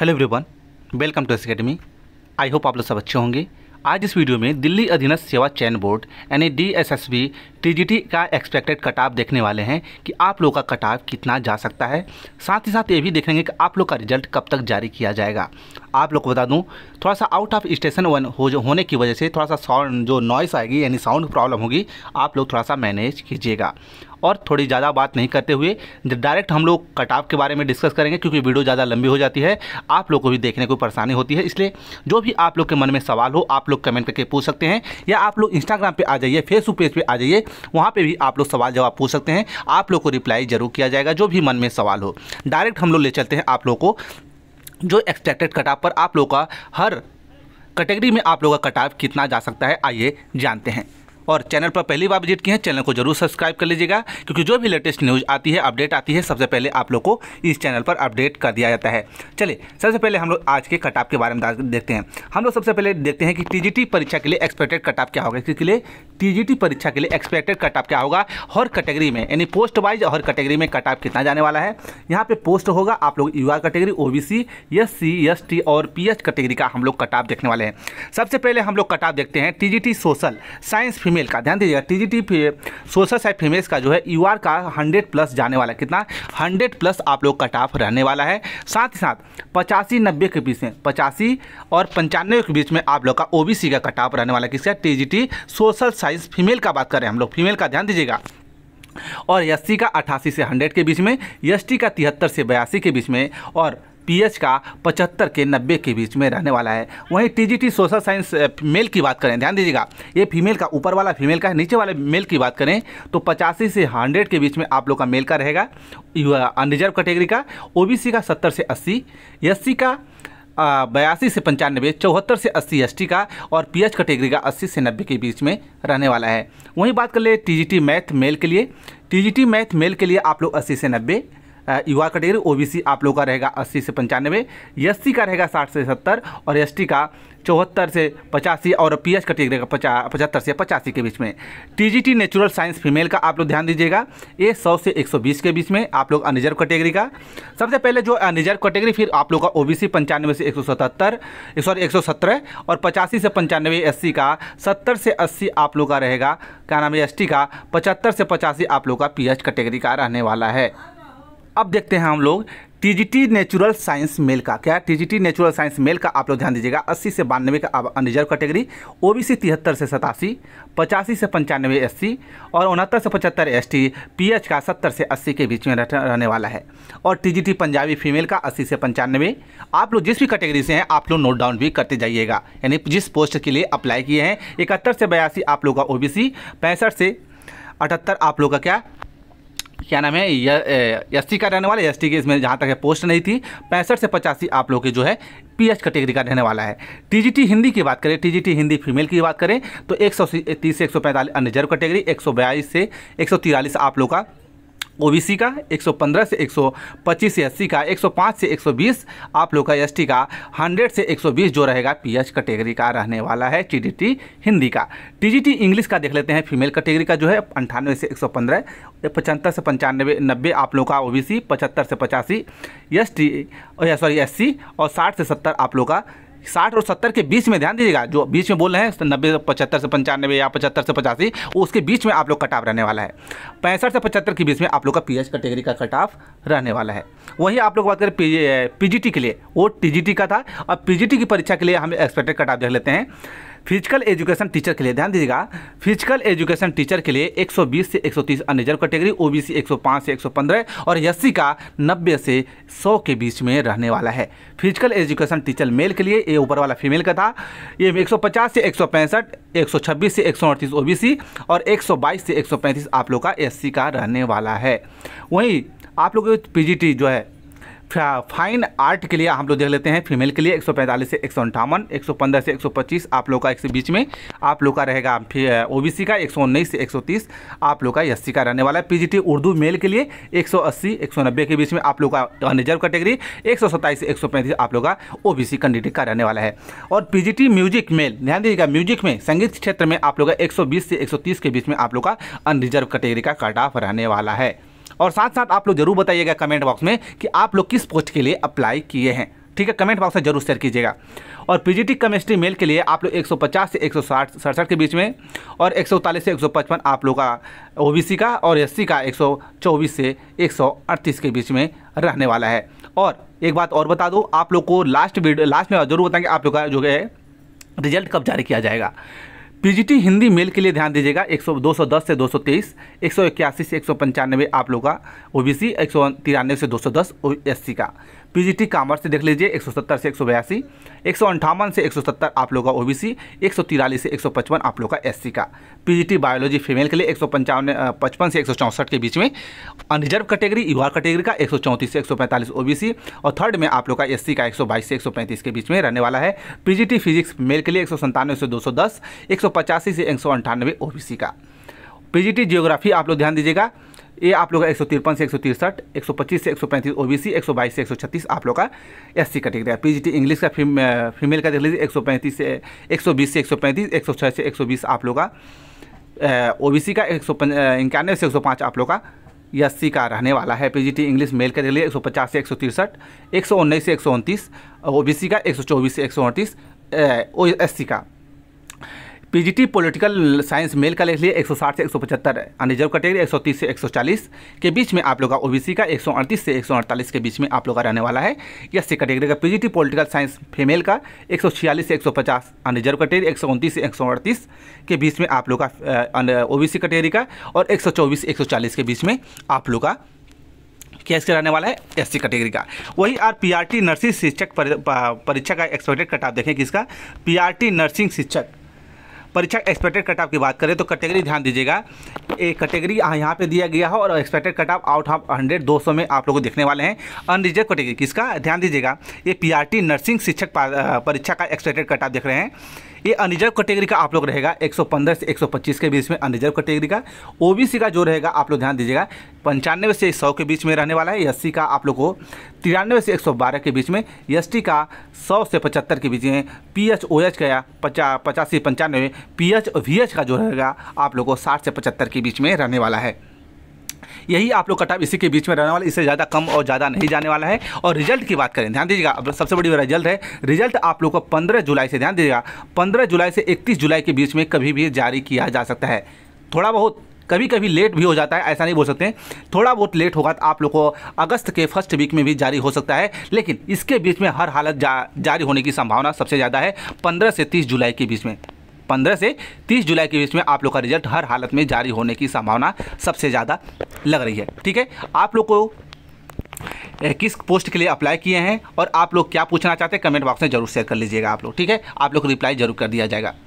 hello everyone welcome to S academy I hope आप लोग सब अच्छे होंगे आज इस वीडियो में दिल्ली अधीनस्थ सेवा चयन बोर्ड यानी D S S B TGT का एक्सपेक्टेड कट ऑफ देखने वाले हैं कि आप लोग का कट ऑफ कितना जा सकता है साथ ही साथ ये भी देखेंगे कि आप लोग का रिजल्ट कब तक जारी किया जाएगा आप लोग को बता दूं थोड़ा सा आउट ऑफ स्टेशन वन हो जो होने की वजह से थोड़ा सा साउंड जो नॉइस आएगी यानी साउंड प्रॉब्लम होगी आप लोग थोड़ा सा मैनेज कीजिएगा और थोड़ी ज़्यादा बात नहीं करते हुए डायरेक्ट हम लोग ऑफ के बारे में डिस्कस करेंगे क्योंकि वीडियो ज़्यादा लंबी हो जाती है आप लोग को भी देखने को परेशानी होती है इसलिए जो भी आप लोग के मन में सवाल हो आप लोग कमेंट करके पूछ सकते हैं या आप लोग इंस्टाग्राम पर आ जाइए फेसबुक पेज पर आ जाइए वहाँ पर भी आप लोग सवाल जवाब पूछ सकते हैं आप लोग को रिप्लाई जरूर किया जाएगा जो भी मन में सवाल हो डायरेक्ट हम लोग ले चलते हैं आप लोग को जो एक्सपेक्टेड कटाप पर आप लोग का हर कैटेगरी में आप लोग का कटाव कितना जा सकता है आइए जानते हैं और चैनल पर पहली बार विजिट किए हैं चैनल को जरूर सब्सक्राइब कर लीजिएगा क्योंकि जो भी लेटेस्ट न्यूज़ आती है अपडेट आती है सबसे पहले आप लोग को इस चैनल पर अपडेट कर दिया जाता है चलिए सबसे पहले हम लोग आज के कटाप के बारे में देखते हैं हम लोग सबसे पहले देखते हैं कि टी परीक्षा के लिए एक्सपेक्टेड कटाप क्या होगा इसके लिए टी परीक्षा के लिए एक्सपेक्टेड कटाप क्या होगा हर कैटेगरी में यानी पोस्ट वाइज हर कैटेगरी में कटाप कितना जाने वाला है यहाँ पे पोस्ट होगा आप लोग U category O B C T और एच कैटेगरी का हम लोग कटाप देखने वाले हैं सबसे पहले हम लोग कटाप देखते हैं T social science female female का ध्यान दीजिएगा T G T social side females का जो है यू आर का हंड्रेड प्लस जाने वाला है कितना हंड्रेड प्लस आप लोग कट ऑफ रहने वाला है साथ ही साथ पचासी नब्बे के बीच में पचासी और पंचानवे के बीच में आप लोग का ओ बी सी का कट ऑफ रहने वाला है किसका T G T social science female का बात कर रहे हैं हम लोग फीमेल का ध्यान दीजिएगा और एस का अट्ठासी से हंड्रेड के बीच में एस का तिहत्तर से बयासी के बीच में और पीएच का पचहत्तर के नब्बे के बीच में रहने वाला है वहीं टीजीटी सोशल साइंस मेल की बात करें ध्यान दीजिएगा ये फीमेल का ऊपर वाला फीमेल का है नीचे वाले मेल की बात करें तो पचासी से हंड्रेड के बीच में आप लोग का मेल का रहेगा अनरिजर्व कैटेगरी का ओ का सत्तर से अस्सी एस का बयासी से पंचानबे चौहत्तर से अस्सी एस का और पीएच कैटेगरी का अस्सी से नब्बे के बीच में रहने वाला है वहीं बात कर ले टीजीटी मैथ मेल के लिए टीजीटी मैथ मेल के लिए आप लोग अस्सी से नब्बे युवा कटेगरी ओबीसी आप लोग का रहेगा अस्सी से पंचानवे एस का रहेगा साठ से सत्तर और एस का चौहत्तर से पचासी और पी एच कटेगरी का पचा पचहत्तर से पचासी के बीच में टीजीटी नेचुरल साइंस फीमेल का आप लोग ध्यान दीजिएगा ये सौ से एक सौ बीस के बीच में आप लोग अनिजर्व कैटेगरी का सबसे पहले जो अनिजर्व कैटेगरी फिर आप लोग का ओबीसी पंचानवे से एक सौ सतहत्तर सॉरी एक सौ सत्तर और पचासी से पंचानवे एस का सत्तर से अस्सी आप लोग का रहेगा क्या नाम है एस का पचहत्तर से पचासी आप लोग का पी एच कैटेगरी का रहने वाला है अब देखते हैं हम लोग टी नेचुरल साइंस मेल का क्या टी नेचुरल साइंस मेल का आप लोग ध्यान दीजिएगा 80 से बानवे का अनरिजर्व कैटेगरी ओबीसी तिहत्तर से सतासी पचासी से पंचानवे एससी और उनहत्तर से पचहत्तर एस पीएच का 70 से 80 के बीच में रहने वाला है और टी पंजाबी फीमेल का 80 से पंचानवे आप लोग जिस भी कैटेगरी से हैं आप लोग नोट डाउन भी करते जाइएगा यानी जिस पोस्ट के लिए अप्लाई किए हैं इकहत्तर से बयासी आप लोग का ओ बी पैंसठ से अठहत्तर आप लोग का क्या क्या नाम है एस टी का रहने वाला एस टी के इसमें जहाँ तक है पोस्ट नहीं थी पैंसठ से पचासी आप लोग के जो है पी एच कैटेगरी का रहने वाला है टी हिंदी की बात करें टी हिंदी फीमेल की बात करें तो एक सौ तीस से एक सौ पैंतालीस रिजर्व कैटेगरी एक सौ बयालीस से एक सौ तिरालीस आप लोग का ओबीसी का 115 से 125 से पच्चीस का 105 से 120 आप लोग का एसटी का 100 से 120 जो रहेगा पीएच कैटेगरी का रहने वाला है टीडीटी हिंदी का टीजीटी इंग्लिश का देख लेते हैं फीमेल कैटेगरी का जो है अंठानवे से 115 पचहत्तर से पंचानवे नब्बे आप लोग का ओबीसी पचहत्तर से पचासी एस टी सॉरी एस और साठ से सत्तर आप लोग का साठ और सत्तर के बीच में ध्यान दीजिएगा जो बीच में बोल रहे हैं तो नब्बे पचहत्तर से पंचानवे या पचहत्तर से पचासी उसके बीच में आप लोग कटाव रहने वाला है पैंसठ से पचहत्तर के बीच में आप लोग का पी कैटेगरी का कटाव रहने वाला है वहीं आप लोग बात करें पी के लिए वो टी का था और पी की परीक्षा के लिए हम एक्सपेक्टेड कटाव देख लेते हैं फिजिकल एजुकेशन टीचर के लिए ध्यान दीजिएगा फिजिकल एजुकेशन टीचर के लिए 120 से 130 अनरिजर्व कैटेगरी ओबीसी 105 से 115 और एस का 90 से 100 के बीच में रहने वाला है फिजिकल एजुकेशन टीचर मेल के लिए ये ऊपर वाला फीमेल का था ये 150 से एक 126 से एक ओबीसी और 122 से 135 आप लोग का एससी का रहने वाला है वहीं आप लोग पीजीटी जो है फाइन आर्ट के लिए हम लोग देख लेते हैं फीमेल के लिए 145 से एक सौ अंठावन से 125 आप लोग का एक बीच में आप लोग का रहेगा ओबीसी का एक से 130 आप लोग का एस का रहने वाला है पीजीटी उर्दू मेल के लिए 180 190 के बीच में आप लोग का रिजर्व कैटेगरी एक से एक आप लोग का ओ कैंडिडेट का रहने वाला है और पीजीटी म्यूजिक मेल ध्यान दीजिएगा म्यूजिक में संगीत क्षेत्र में आप लोग का एक से एक के बीच में आप लोग का अनरिजर्व कैटेगरी का कट ऑफ रहने वाला है और साथ साथ आप लोग जरूर बताइएगा कमेंट बॉक्स में कि आप लोग किस पोस्ट के लिए अप्लाई किए हैं ठीक है कमेंट बॉक्स में जरूर शेयर कीजिएगा और पीजीटी केमिस्ट्री मेल के लिए आप लोग 150 से एक सड़सठ के बीच में और एक से एक आप लोग का ओबीसी का और एससी का 124 से एक के बीच में रहने वाला है और एक बात और बता दो आप लोग को लास्ट वीडियो लास्ट में जरूर बताएंगे आप लोग का जो है रिजल्ट कब जारी किया जाएगा पीजीटी हिंदी मेल के लिए ध्यान दीजिएगा 100 210 से 223 181 से एक आप लोग का ओबीसी एक से 210 ओएससी का पीजीटी कामर्स से देख लीजिए 170 से एक सौ बयासी एक सौ अंठावन से 170 आप लोग का ओबीसी एक सौ तिरालीस से 155 आप लोग का एससी का पीजीटी बायोलॉजी फीमेल के लिए एक सौ पचपन से एक सौ चौंसठ के बीच में अनरिजर्व कैटेगरी यूआर कैटेगरी का एक सौ चौंतीस से एक सौ पैंतालीस ओबीसी और थर्ड में आप लोग का एससी का एक सौ बाईस से एक सौ पैंतीस के बीच में रहने वाला है पीजीटी फिजिक्स मेल के लिए एक सौ संतानवे से दो सौ दस एक सौ पचासी से एक सौ अंठानवे का पीजीटी जियोग्राफी आप लोग ध्यान दीजिएगा ये आप लोग का एक सौ तिरपन से एक सौ तिरसठ एक सौ पच्चीस से एक सौ पैंतीस ओ बी सी एक सौ बाईस से एक सौ छत्तीस आप लोग का एस सी कैटेगरी है पी जी टी इंग्लिश का फीमेल का देख लीजिए एक सौ पैंतीस से एक सौ बीस से एक सौ पैंतीस एक सौ छः से एक सौ बीस आप लोग का ओ बी सी का एक सौ इक्यानवे से एक सौ पाँच आप लोग का एस सी का रहने वाला है P G T English male का देख लीजिए एक सौ पचास से एक सौ तिरसठ एक सौ उन्नीस से एक सौ उनतीस ओ बी सी का एक सौ चौबीस से एक सौ अड़तीस ओ एस सी का पीजीटी पॉलिटिकल साइंस मेल का लिख लिए 160 से 175 अनरिजर्व कैटेगरी 130 से 140 के बीच में आप लोग का ओबीसी का 138 से 148 के बीच में आप लोग का रहने वाला है एस सी कैटेगरी का पीजीटी पॉलिटिकल साइंस फीमेल का 146 से 150 अनरिजर्व कैटेगरी 129 से 138 के बीच में आप लोग का ओ बी कैटेगरी का और 124 140 के बीच में आप लोग का केस के रहने वाला है एससी कैटेगरी का वही आर पीआरटी नर्सिंग शिक्षक परीक्षा का एक्सपेक्टेड कट ऑफ देखें किसका पीआरटी नर्सिंग शिक्षक परीक्षा एक्सपेक्टेड कट ऑफ की बात करें तो कैटेगरी ध्यान दीजिएगा एक कैटेगरी यहाँ पे दिया गया है और expected cut off out of hundred दो सौ में आप लोगों को देखने वाले हैं अनरिजर्व कैटेगरी किसका ध्यान दीजिएगा ये पी नर्सिंग शिक्षक परीक्षा का एक्सपेक्टेड कट ऑफ देख रहे हैं ये अनरिजर्व कैटेगरी का आप लोग रहेगा 115 से 125 के बीच में अनरिजर्व कैटेगरी का ओबीसी का जो रहेगा आप लोग ध्यान दीजिएगा पंचानवे से सौ के बीच में रहने वाला है एस का आप लोग को तिरानवे से 112 के बीच में एस का 100 से 75 के बीच में पी एच ओ एच का पचा पचासी पंचानवे पी एच वी एच का जो रहेगा आप लोग को साठ से पचहत्तर के बीच में रहने वाला है यही आप लोग कटाव इसी के बीच में रहने वाला इससे ज़्यादा कम और ज़्यादा नहीं जाने वाला है और रिजल्ट की बात करें ध्यान दीजिएगा अब सबसे बड़ी रिजल्ट है रिजल्ट आप लोग को पंद्रह जुलाई से ध्यान दीजिएगा पंद्रह जुलाई से इकतीस जुलाई के बीच में कभी भी जारी किया जा सकता है थोड़ा बहुत कभी कभी लेट भी हो जाता है ऐसा नहीं बोल सकते थोड़ा बहुत लेट होगा तो आप लोग को अगस्त के फर्स्ट वीक में भी जारी हो सकता है लेकिन इसके बीच में हर हालत जा, जारी होने की संभावना सबसे ज़्यादा है पंद्रह से तीस जुलाई के बीच में पंद्रह से तीस जुलाई के बीच में आप लोग का रिजल्ट हर हालत में जारी होने की संभावना सबसे ज़्यादा लग रही है ठीक है आप लोग को किस पोस्ट के लिए अप्लाई किए हैं और आप लोग क्या पूछना चाहते हैं कमेंट बॉक्स में जरूर शेयर कर लीजिएगा आप लोग ठीक है आप लोग को रिप्लाई जरूर कर दिया जाएगा